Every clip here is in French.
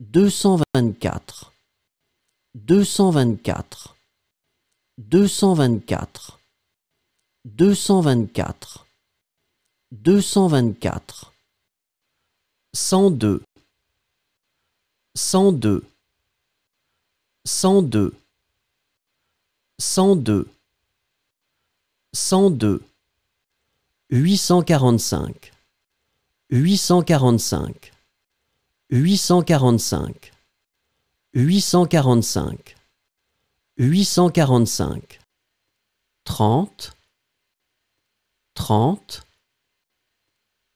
224 224 224 224 224 102 102 102 102 102 845 845 845 845 845 30 30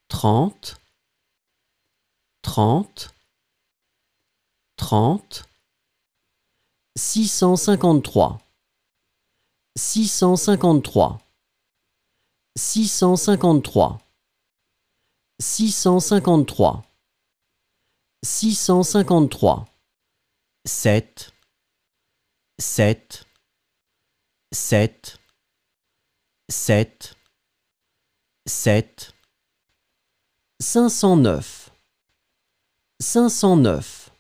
30 30 30 653 653 653 653 653 7 7 7 7 7 509 509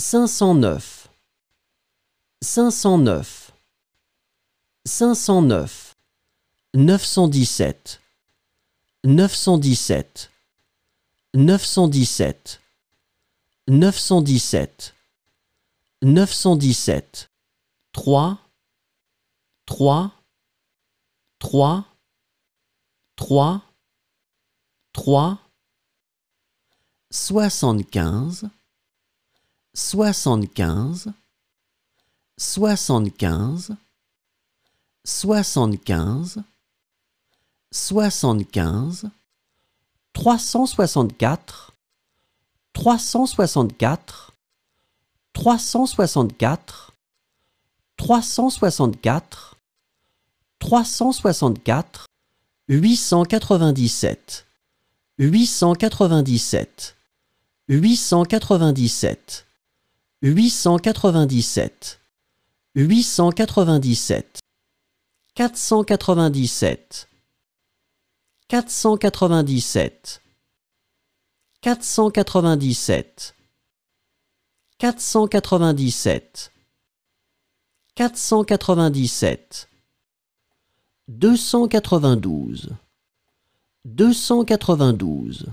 509 509 509 917 917 917 917 917 3 3 3 3 3 75 75 75 75 75 364 364 364 364 364 897 897 897 897 897 497 497 497 497 497 292 292 292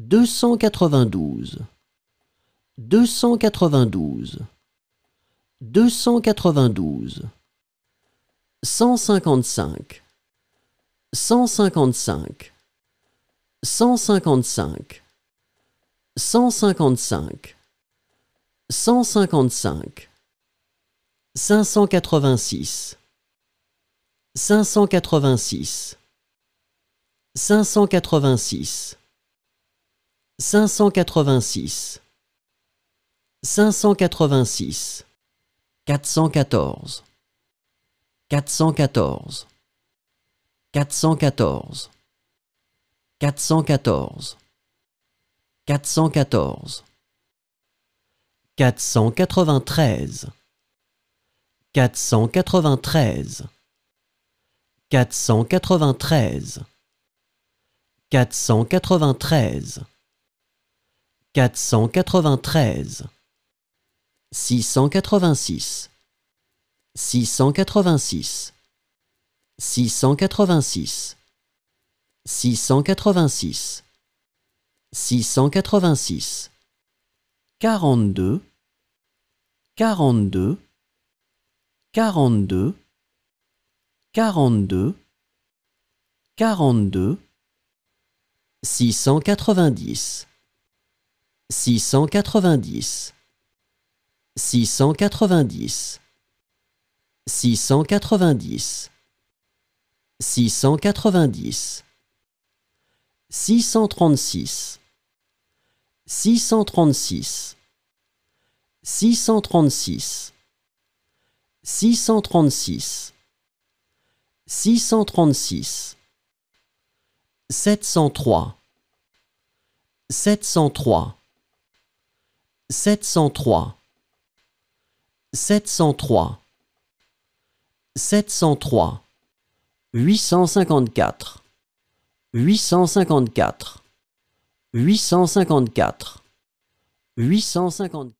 292 292 155 155 155 155 155 586 586 586 586 586 414 414 414 414 414 493 493 493 493 493 686 686 686 686 686 42 42 42 42 42 690 690 690 690 690 636 636 636 636 636 703 703 703 703 703 854 854 854 854